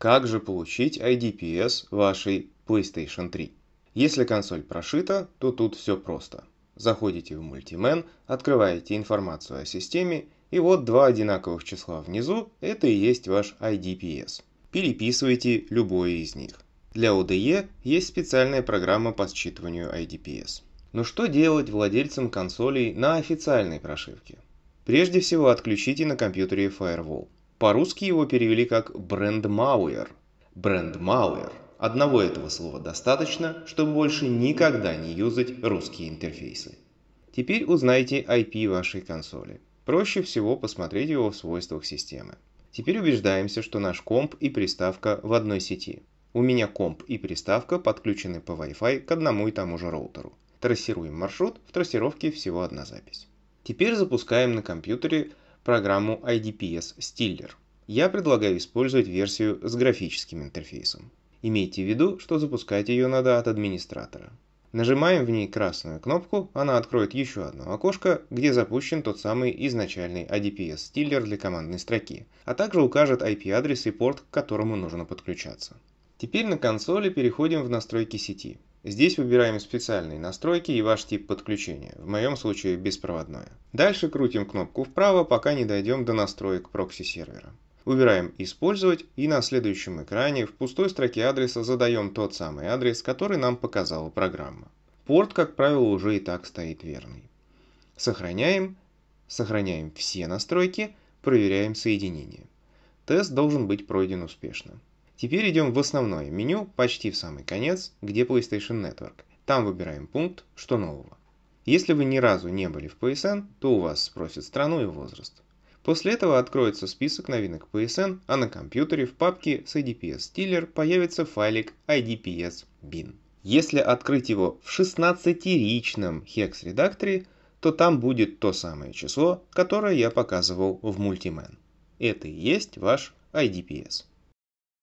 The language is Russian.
Как же получить IDPS вашей PlayStation 3? Если консоль прошита, то тут все просто. Заходите в Multiman, открываете информацию о системе, и вот два одинаковых числа внизу – это и есть ваш IDPS. Переписывайте любое из них. Для ODE есть специальная программа по считыванию IDPS. Но что делать владельцам консолей на официальной прошивке? Прежде всего отключите на компьютере Firewall – по-русски его перевели как «брендмауэр». «Брендмауэр». Одного этого слова достаточно, чтобы больше никогда не юзать русские интерфейсы. Теперь узнайте IP вашей консоли. Проще всего посмотреть его в свойствах системы. Теперь убеждаемся, что наш комп и приставка в одной сети. У меня комп и приставка подключены по Wi-Fi к одному и тому же роутеру. Трассируем маршрут, в трассировке всего одна запись. Теперь запускаем на компьютере программу IDPS Stiller. Я предлагаю использовать версию с графическим интерфейсом. Имейте в виду, что запускать ее надо от администратора. Нажимаем в ней красную кнопку, она откроет еще одно окошко, где запущен тот самый изначальный IDPS стиллер для командной строки, а также укажет IP-адрес и порт, к которому нужно подключаться. Теперь на консоли переходим в настройки сети. Здесь выбираем специальные настройки и ваш тип подключения, в моем случае беспроводное. Дальше крутим кнопку вправо, пока не дойдем до настроек прокси-сервера. Выбираем «Использовать» и на следующем экране в пустой строке адреса задаем тот самый адрес, который нам показала программа. Порт, как правило, уже и так стоит верный. Сохраняем, сохраняем все настройки, проверяем соединение. Тест должен быть пройден успешно. Теперь идем в основное меню, почти в самый конец, где PlayStation Network. Там выбираем пункт «Что нового?». Если вы ни разу не были в PSN, то у вас спросят страну и возраст. После этого откроется список новинок PSN, а на компьютере в папке с IDPS Stiller появится файлик IDPS bin. Если открыть его в 16-ричном хекс-редакторе, то там будет то самое число, которое я показывал в Multiman. Это и есть ваш IDPS.